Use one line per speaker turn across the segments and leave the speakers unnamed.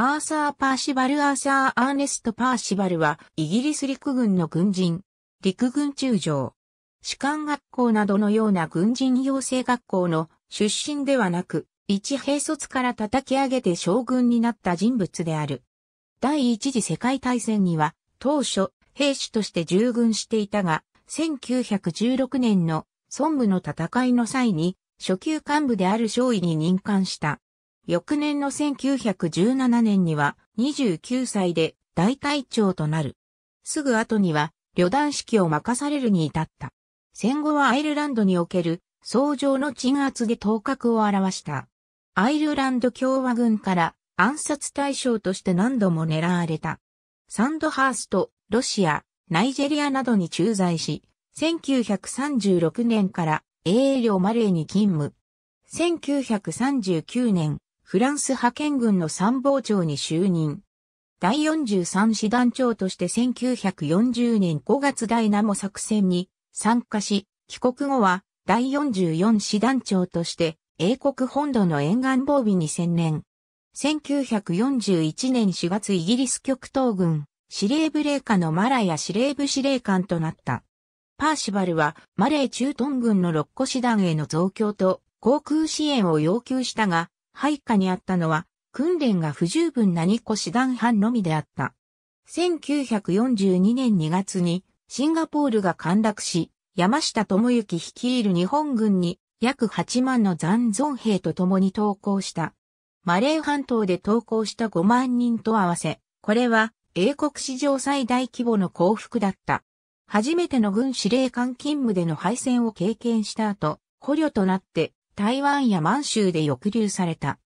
アーサー・パーシバル・アーサー・アーネスト・パーシバルは、イギリス陸軍の軍人、陸軍中将、士官学校などのような軍人養成学校の出身ではなく、一兵卒から叩き上げて将軍になった人物である。第一次世界大戦には、当初、兵士として従軍していたが、1916年の孫武の戦いの際に、初級幹部である少尉に任官した。翌年の1917年には29歳で大隊長となる。すぐ後には旅団式を任されるに至った。戦後はアイルランドにおける相乗の鎮圧で頭角を現した。アイルランド共和軍から暗殺対象として何度も狙われた。サンドハースト、ロシア、ナイジェリアなどに駐在し、1936年から英領マレーに勤務。1939年、フランス派遣軍の参謀長に就任。第43師団長として1940年5月イナも作戦に参加し、帰国後は第44師団長として英国本土の沿岸防備に専念。1941年4月イギリス極東軍司令部霊下のマラヤ司令部司令官となった。パーシバルはマレー中東軍の6個師団への増強と航空支援を要求したが、配下にあったのは、訓練が不十分な2個師団班のみであった。1942年2月にシンガポールが陥落し、山下智之率いる日本軍に約8万の残存兵と共に投降した。マレー半島で投降した5万人と合わせ、これは英国史上最大規模の降伏だった。初めての軍司令官勤務での敗戦を経験した後、捕虜となって台湾や満州で抑留された。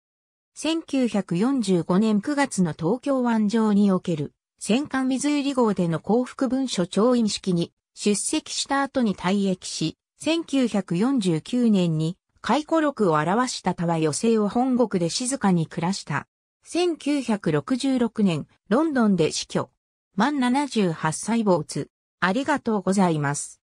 1945年9月の東京湾上における戦艦水入り号での幸福文書調印式に出席した後に退役し、1949年に回顧録を表したたは余生を本国で静かに暮らした。1966年、ロンドンで死去。満78歳坊主。ありがとうございます。